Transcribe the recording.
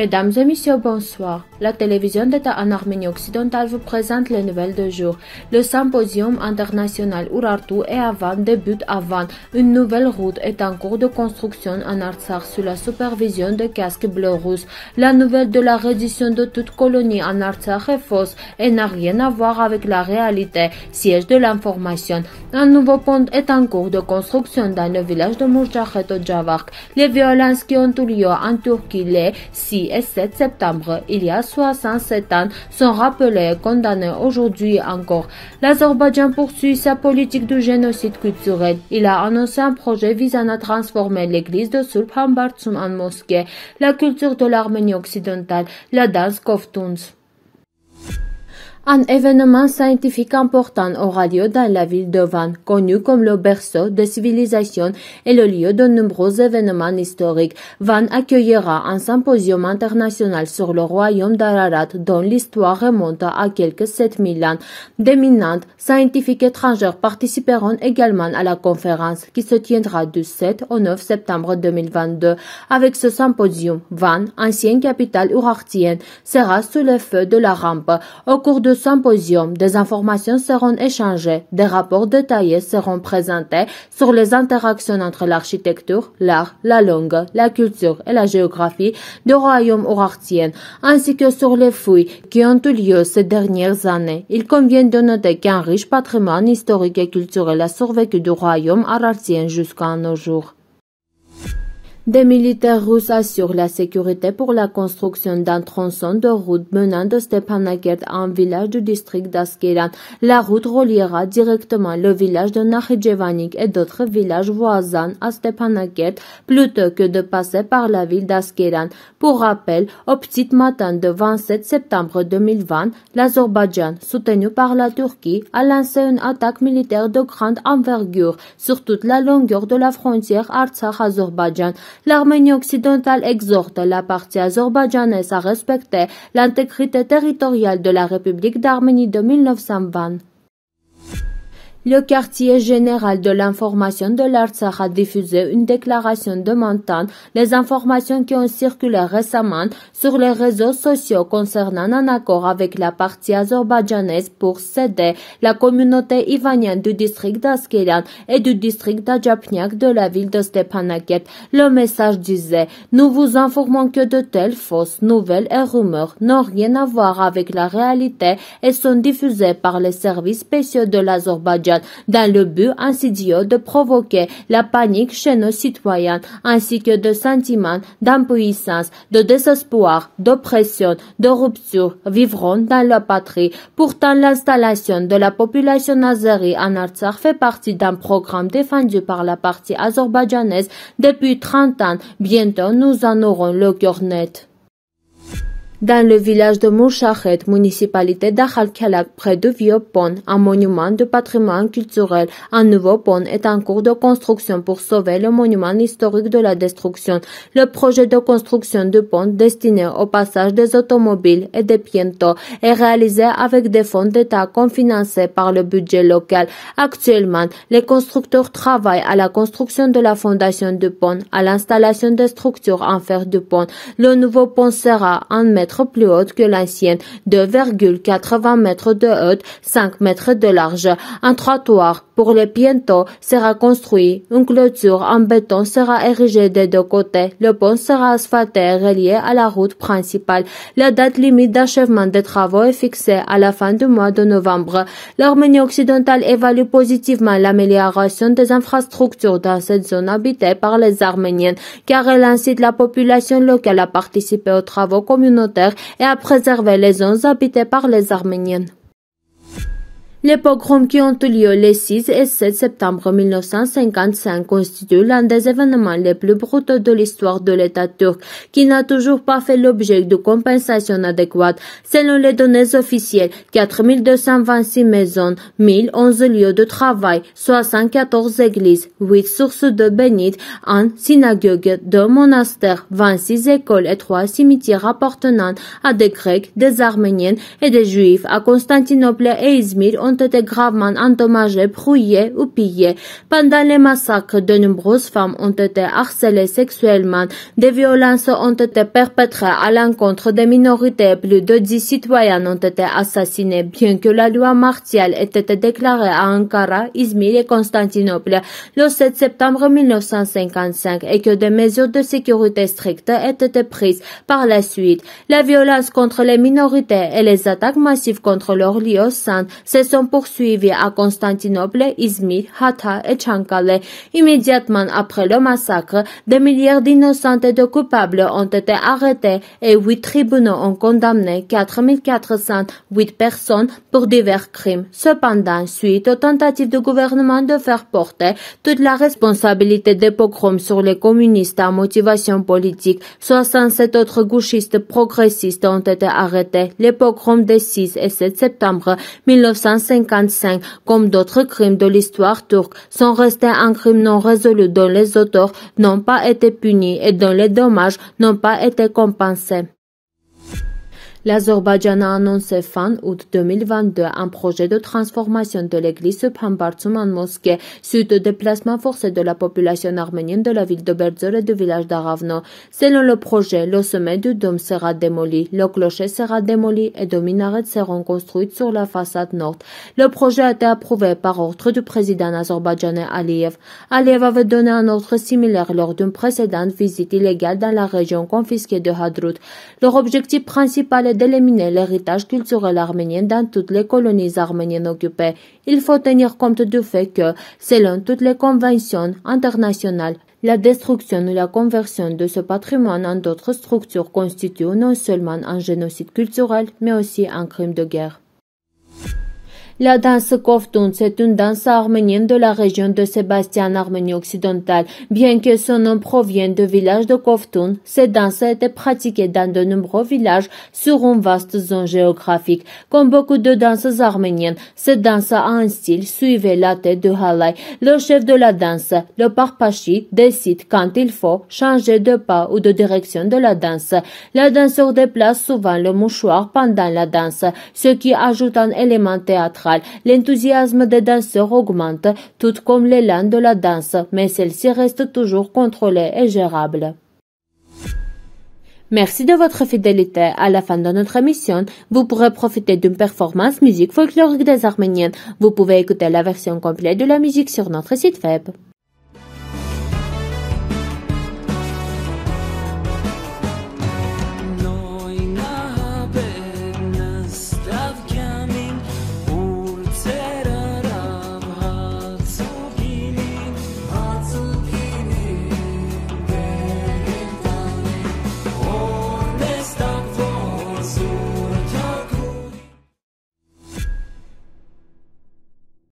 Mesdames et messieurs, bonsoir. La télévision d'État en Arménie occidentale vous présente les nouvelles de jour. Le symposium international Urartu et Avan débute avant. Une nouvelle route est en cours de construction en Artsakh sous la supervision de casques bleu russe. La nouvelle de la reddition de toute colonie en Artsakh est fausse et n'a rien à voir avec la réalité, siège de l'information. Un nouveau pont est en cours de construction dans le village de Mourjachet au Javark. Les violences qui ont eu lieu en Turquie les cette septembre, il y a 67 ans, sont rappelés et condamnés aujourd'hui encore. L'Azerbaïdjan poursuit sa politique de génocide culturel. Il a annoncé un projet visant à transformer l'église de Sulpan en mosquée, la culture de l'Arménie occidentale, la danse Kovtunz. un événement scientifique important aura lieu dans la ville de Van, connue comme le berceau de civilisation et le lieu de nombreux événements historiques. Van accueillera un symposium international sur le royaume d'Ararat dont l'histoire remonte à quelques 7000 ans. D'éminentes scientifiques étrangères participeront également à la conférence qui se tiendra du 7 au 9 septembre 2022. Avec ce symposium, Van, ancienne capitale urartienne, sera sous le feu de la rampe. Au cours de symposium, des informations seront échangées, des rapports détaillés seront présentés sur les interactions entre l'architecture, l'art, la langue, la culture et la géographie du royaume orartien, ainsi que sur les fouilles qui ont eu lieu ces dernières années. Il convient de noter qu'un riche patrimoine historique et culturel a survécu du royaume orartien jusqu'à nos jours. Des militaires russes assurent la sécurité pour la construction d'un tronçon de route menant de Stepanakert à un village du district d'Askeran. La route reliera directement le village de Nakhidjevanik et d'autres villages voisins à Stepanakert plutôt que de passer par la ville d'Askeran. Pour rappel, au petit matin de 27 septembre 2020, l'Azerbaïdjan, soutenu par la Turquie, a lancé une attaque militaire de grande envergure sur toute la longueur de la frontière Artsakh-Azerbaïdjan l'Arménie occidentale exhorte la partie azerbaïdjanaise à respecter l'intégrité territoriale de la République d'Arménie de 1920. Le quartier général de l'information de l'Artsakh a diffusé une déclaration demandant les informations qui ont circulé récemment sur les réseaux sociaux concernant un accord avec la partie azerbaïdjanaise pour céder la communauté ivanienne du district d'Askelian et du district d'Ajapnyak de la ville de Stepanaket. Le message disait « Nous vous informons que de telles fausses nouvelles et rumeurs n'ont rien à voir avec la réalité et sont diffusées par les services spéciaux de l'Azerbaïdjan dans le but insidieux de provoquer la panique chez nos citoyens ainsi que de sentiments d'impuissance, de désespoir, d'oppression, de rupture vivront dans leur patrie. Pourtant, l'installation de la population azérie en Artsakh fait partie d'un programme défendu par la partie azerbaïdjanaise depuis 30 ans. Bientôt, nous en aurons le cœur net. Dans le village de Mouchachet, municipalité d'Akhal-Khalak, près de Vieux-Pont, un monument de patrimoine culturel, un nouveau pont est en cours de construction pour sauver le monument historique de la destruction. Le projet de construction du pont destiné au passage des automobiles et des piétons est réalisé avec des fonds d'État confinancés par le budget local. Actuellement, les constructeurs travaillent à la construction de la fondation du pont, à l'installation des structures en fer du pont. Le nouveau pont sera en mètre plus haute que l'ancienne, 2,80 mètres de haute, 5 mètres de large. Un trottoir pour les bientôt sera construit. Une clôture en béton sera érigée des deux côtés. Le pont sera asphalté et relié à la route principale. La date limite d'achèvement des travaux est fixée à la fin du mois de novembre. L'Arménie occidentale évalue positivement l'amélioration des infrastructures dans cette zone habitée par les Arméniens, car elle incite la population locale à participer aux travaux communautaires et à préserver les zones habitées par les Arméniens. Les pogroms qui ont eu lieu les 6 et 7 septembre 1955 constituent l'un des événements les plus brutaux de l'histoire de l'État turc, qui n'a toujours pas fait l'objet de compensation adéquate. Selon les données officielles, 4226 maisons, 1011 lieux de travail, 74 églises, 8 sources de bénite, 1 synagogue, 2 monastères, 26 écoles et 3 cimetières appartenant à des Grecs, des Arméniens et des Juifs à Constantinople et Izmir ont été gravement endommagés, brouillés ou pillés. Pendant les massacres, de nombreuses femmes ont été harcelées sexuellement. Des violences ont été perpétrées à l'encontre des minorités. Plus de dix citoyens ont été assassinés, bien que la loi martiale ait été déclarée à Ankara, Izmir et Constantinople le 7 septembre 1955 et que des mesures de sécurité strictes aient été prises par la suite. La violence contre les minorités et les attaques massives contre leurs lieux saints se poursuivis à Constantinople, Izmir, Hatta et Çankale. Immédiatement après le massacre, des milliards d'innocents et de coupables ont été arrêtés et huit tribunaux ont condamné 4408 personnes pour divers crimes. Cependant, suite aux tentatives du gouvernement de faire porter toute la responsabilité des pogroms sur les communistes à motivation politique, 67 autres gauchistes progressistes ont été arrêtés. Les pogroms des 6 et 7 septembre 1950 1955, comme d'autres crimes de l'histoire turque, sont restés un crime non résolu dont les auteurs n'ont pas été punis et dont les dommages n'ont pas été compensés. L'Azerbaïdjan a annoncé fin août 2022 un projet de transformation de l'église Subhambartsum en mosquée suite au déplacement forcé de la population arménienne de la ville de Berzol et du village d'Aravno. Selon le projet, le sommet du dôme sera démoli, le clocher sera démoli et deux minarets seront construits sur la façade nord. Le projet a été approuvé par ordre du président azerbaïdjanais Aliyev. Aliyev avait donné un ordre similaire lors d'une précédente visite illégale dans la région confisquée de Hadrut. Leur objectif principal d'éliminer l'héritage culturel arménien dans toutes les colonies arméniennes occupées. Il faut tenir compte du fait que, selon toutes les conventions internationales, la destruction ou la conversion de ce patrimoine en d'autres structures constitue non seulement un génocide culturel, mais aussi un crime de guerre. La danse koftun, c'est une danse arménienne de la région de Sébastien, Arménie occidentale. Bien que son nom provienne du village de Koftun, cette danse a été pratiquée dans de nombreux villages sur une vaste zone géographique. Comme beaucoup de danses arméniennes, cette danse a un style suivi la tête de halay. Le chef de la danse, le parpachi, décide quand il faut changer de pas ou de direction de la danse. La danseur déplace souvent le mouchoir pendant la danse, ce qui ajoute un élément théâtral l'enthousiasme des danseurs augmente, tout comme l'élan de la danse, mais celle-ci reste toujours contrôlée et gérable. Merci de votre fidélité. À la fin de notre émission, vous pourrez profiter d'une performance musique folklorique des Arméniens. Vous pouvez écouter la version complète de la musique sur notre site web.